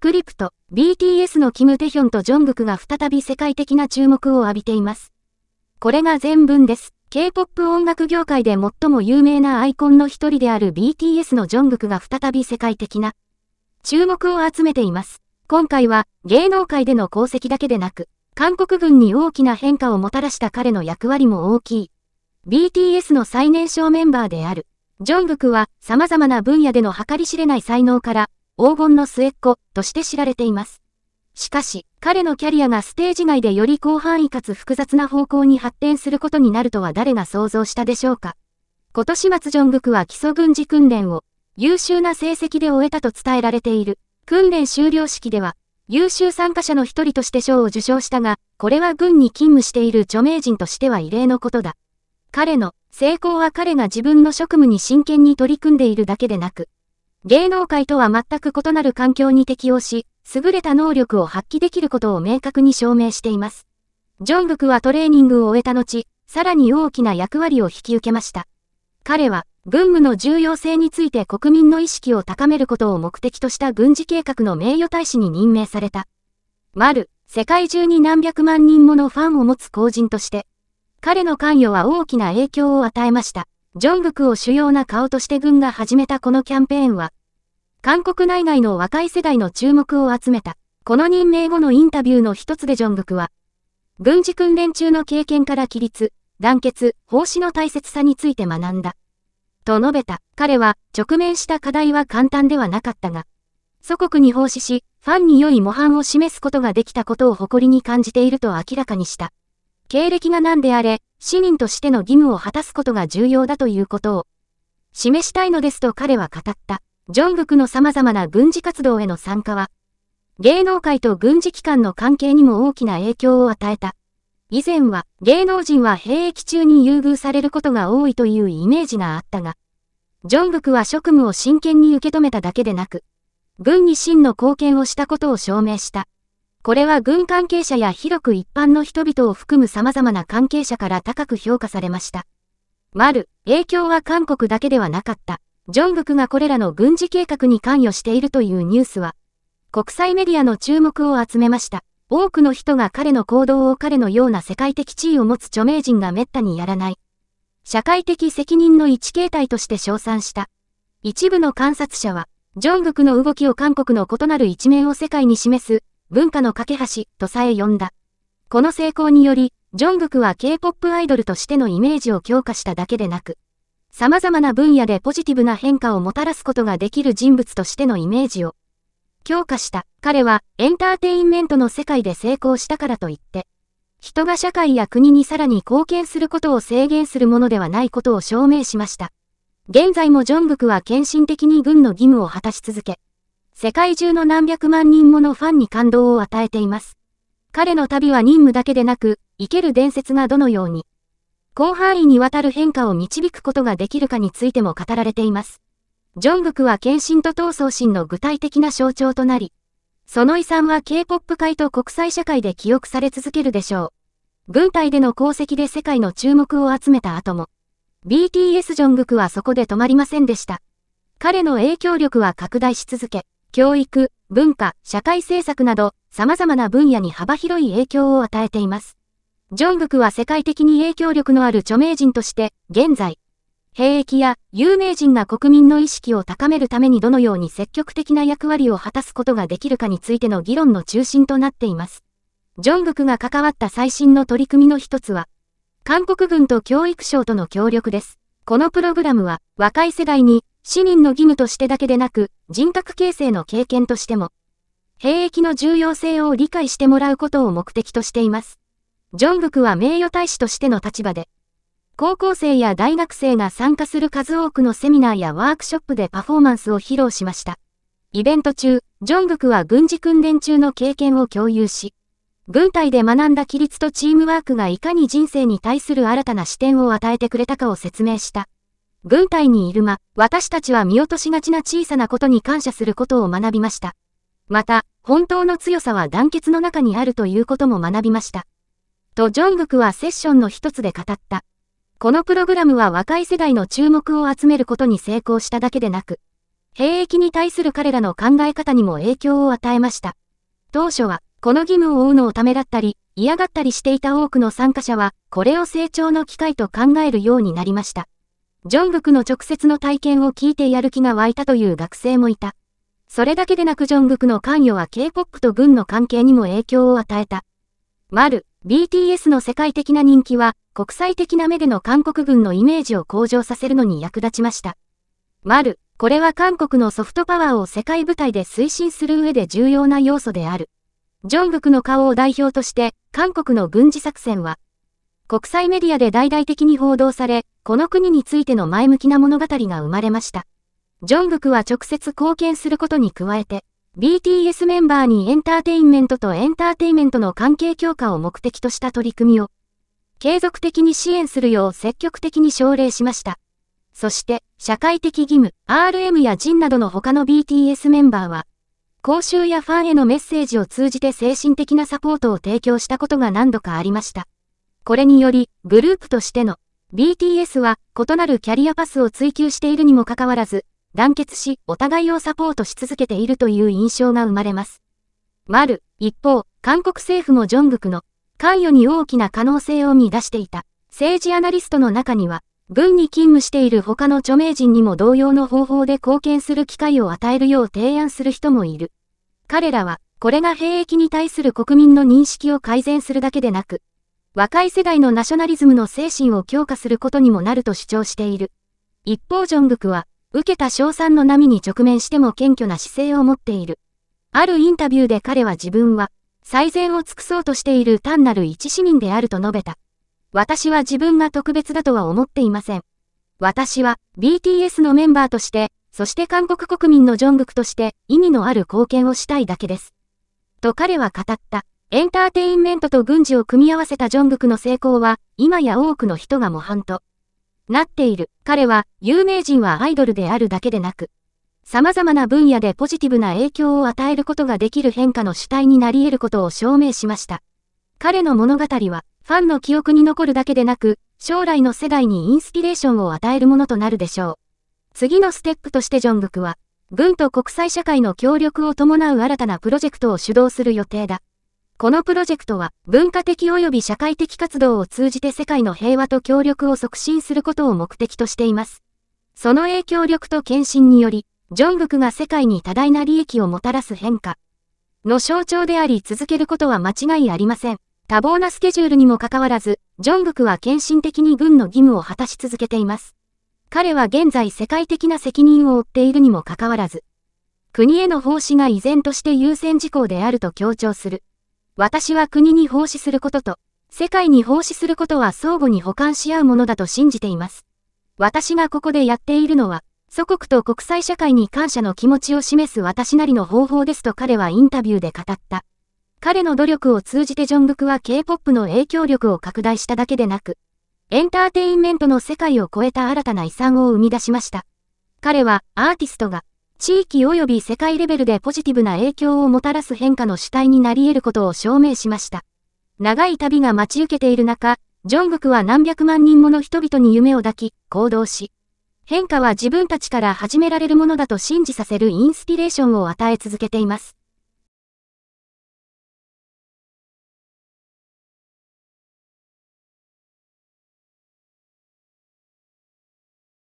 スクリプト、BTS のキム・テヒョンとジョングクが再び世界的な注目を浴びています。これが全文です。K-POP 音楽業界で最も有名なアイコンの一人である BTS のジョングクが再び世界的な注目を集めています。今回は芸能界での功績だけでなく、韓国軍に大きな変化をもたらした彼の役割も大きい。BTS の最年少メンバーである。ジョングクは様々な分野での計り知れない才能から黄金の末っ子として知られています。しかし、彼のキャリアがステージ外でより広範囲かつ複雑な方向に発展することになるとは誰が想像したでしょうか。今年末ジョングクは基礎軍事訓練を優秀な成績で終えたと伝えられている。訓練終了式では、優秀参加者の一人として賞を受賞したが、これは軍に勤務している著名人としては異例のことだ。彼の成功は彼が自分の職務に真剣に取り組んでいるだけでなく、芸能界とは全く異なる環境に適応し、優れた能力を発揮できることを明確に証明しています。ジョングクはトレーニングを終えた後、さらに大きな役割を引き受けました。彼は、軍務の重要性について国民の意識を高めることを目的とした軍事計画の名誉大使に任命された。丸、世界中に何百万人ものファンを持つ公人として、彼の関与は大きな影響を与えました。ジョングクを主要な顔として軍が始めたこのキャンペーンは、韓国内外の若い世代の注目を集めた。この任命後のインタビューの一つでジョングクは、軍事訓練中の経験から規律、団結、奉仕の大切さについて学んだ。と述べた。彼は、直面した課題は簡単ではなかったが、祖国に奉仕し、ファンに良い模範を示すことができたことを誇りに感じていると明らかにした。経歴が何であれ、市民としての義務を果たすことが重要だということを示したいのですと彼は語った。ジョングクの様々な軍事活動への参加は、芸能界と軍事機関の関係にも大きな影響を与えた。以前は芸能人は兵役中に優遇されることが多いというイメージがあったが、ジョングクは職務を真剣に受け止めただけでなく、軍に真の貢献をしたことを証明した。これは軍関係者や広く一般の人々を含む様々な関係者から高く評価されました。丸、影響は韓国だけではなかった。ジョングクがこれらの軍事計画に関与しているというニュースは、国際メディアの注目を集めました。多くの人が彼の行動を彼のような世界的地位を持つ著名人が滅多にやらない。社会的責任の一形態として称賛した。一部の観察者は、ジョングクの動きを韓国の異なる一面を世界に示す文化の架け橋とさえ呼んだ。この成功により、ジョングクは K-POP アイドルとしてのイメージを強化しただけでなく、様々な分野でポジティブな変化をもたらすことができる人物としてのイメージを強化した。彼はエンターテインメントの世界で成功したからといって、人が社会や国にさらに貢献することを制限するものではないことを証明しました。現在もジョングクは献身的に軍の義務を果たし続け、世界中の何百万人ものファンに感動を与えています。彼の旅は任務だけでなく、生ける伝説がどのように、広範囲にわたる変化を導くことができるかについても語られています。ジョングクは献身と闘争心の具体的な象徴となり、その遺産は K-POP 界と国際社会で記憶され続けるでしょう。軍隊での功績で世界の注目を集めた後も、BTS ジョングクはそこで止まりませんでした。彼の影響力は拡大し続け、教育、文化、社会政策など様々な分野に幅広い影響を与えています。ジョングクは世界的に影響力のある著名人として、現在、兵役や有名人が国民の意識を高めるためにどのように積極的な役割を果たすことができるかについての議論の中心となっています。ジョングクが関わった最新の取り組みの一つは、韓国軍と教育省との協力です。このプログラムは、若い世代に市民の義務としてだけでなく、人格形成の経験としても、兵役の重要性を理解してもらうことを目的としています。ジョングクは名誉大使としての立場で、高校生や大学生が参加する数多くのセミナーやワークショップでパフォーマンスを披露しました。イベント中、ジョングクは軍事訓練中の経験を共有し、軍隊で学んだ規律とチームワークがいかに人生に対する新たな視点を与えてくれたかを説明した。軍隊にいる間、私たちは見落としがちな小さなことに感謝することを学びました。また、本当の強さは団結の中にあるということも学びました。とジョングクはセッションの一つで語った。このプログラムは若い世代の注目を集めることに成功しただけでなく、兵役に対する彼らの考え方にも影響を与えました。当初は、この義務を負うのをためらったり、嫌がったりしていた多くの参加者は、これを成長の機会と考えるようになりました。ジョングクの直接の体験を聞いてやる気が湧いたという学生もいた。それだけでなくジョングクの関与は K-POP と軍の関係にも影響を与えた。る BTS の世界的な人気は、国際的な目での韓国軍のイメージを向上させるのに役立ちました。る。これは韓国のソフトパワーを世界舞台で推進する上で重要な要素である。ジョングクの顔を代表として、韓国の軍事作戦は、国際メディアで大々的に報道され、この国についての前向きな物語が生まれました。ジョングクは直接貢献することに加えて、BTS メンバーにエンターテインメントとエンターテインメントの関係強化を目的とした取り組みを、継続的に支援するよう積極的に奨励しました。そして、社会的義務、RM や JIN などの他の BTS メンバーは、講習やファンへのメッセージを通じて精神的なサポートを提供したことが何度かありました。これにより、グループとしての BTS は異なるキャリアパスを追求しているにもかかわらず、団結しお互いをサポートし続けているという印象が生まれます。丸、一方、韓国政府もジョングクの関与に大きな可能性を見出していた政治アナリストの中には、軍に勤務している他の著名人にも同様の方法で貢献する機会を与えるよう提案する人もいる。彼らは、これが兵役に対する国民の認識を改善するだけでなく、若い世代のナショナリズムの精神を強化することにもなると主張している。一方ジョングクは、受けた賞賛の波に直面しても謙虚な姿勢を持っている。あるインタビューで彼は自分は、最善を尽くそうとしている単なる一市民であると述べた。私は自分が特別だとは思っていません。私は BTS のメンバーとして、そして韓国国民のジョングクとして意味のある貢献をしたいだけです。と彼は語った。エンターテインメントと軍事を組み合わせたジョングクの成功は、今や多くの人が模範となっている。彼は、有名人はアイドルであるだけでなく、様々な分野でポジティブな影響を与えることができる変化の主体になり得ることを証明しました。彼の物語は、ファンの記憶に残るだけでなく、将来の世代にインスピレーションを与えるものとなるでしょう。次のステップとしてジョングクは、軍と国際社会の協力を伴う新たなプロジェクトを主導する予定だ。このプロジェクトは文化的及び社会的活動を通じて世界の平和と協力を促進することを目的としています。その影響力と献身により、ジョングクが世界に多大な利益をもたらす変化の象徴であり続けることは間違いありません。多忙なスケジュールにもかかわらず、ジョングクは献身的に軍の義務を果たし続けています。彼は現在世界的な責任を負っているにもかかわらず、国への奉仕が依然として優先事項であると強調する。私は国に奉仕することと、世界に奉仕することは相互に補完し合うものだと信じています。私がここでやっているのは、祖国と国際社会に感謝の気持ちを示す私なりの方法ですと彼はインタビューで語った。彼の努力を通じてジョングクは K-POP の影響力を拡大しただけでなく、エンターテインメントの世界を超えた新たな遺産を生み出しました。彼はアーティストが地域及び世界レベルでポジティブな影響をもたらす変化の主体になり得ることを証明しました。長い旅が待ち受けている中、ジョングクは何百万人もの人々に夢を抱き、行動し、変化は自分たちから始められるものだと信じさせるインスピレーションを与え続けています。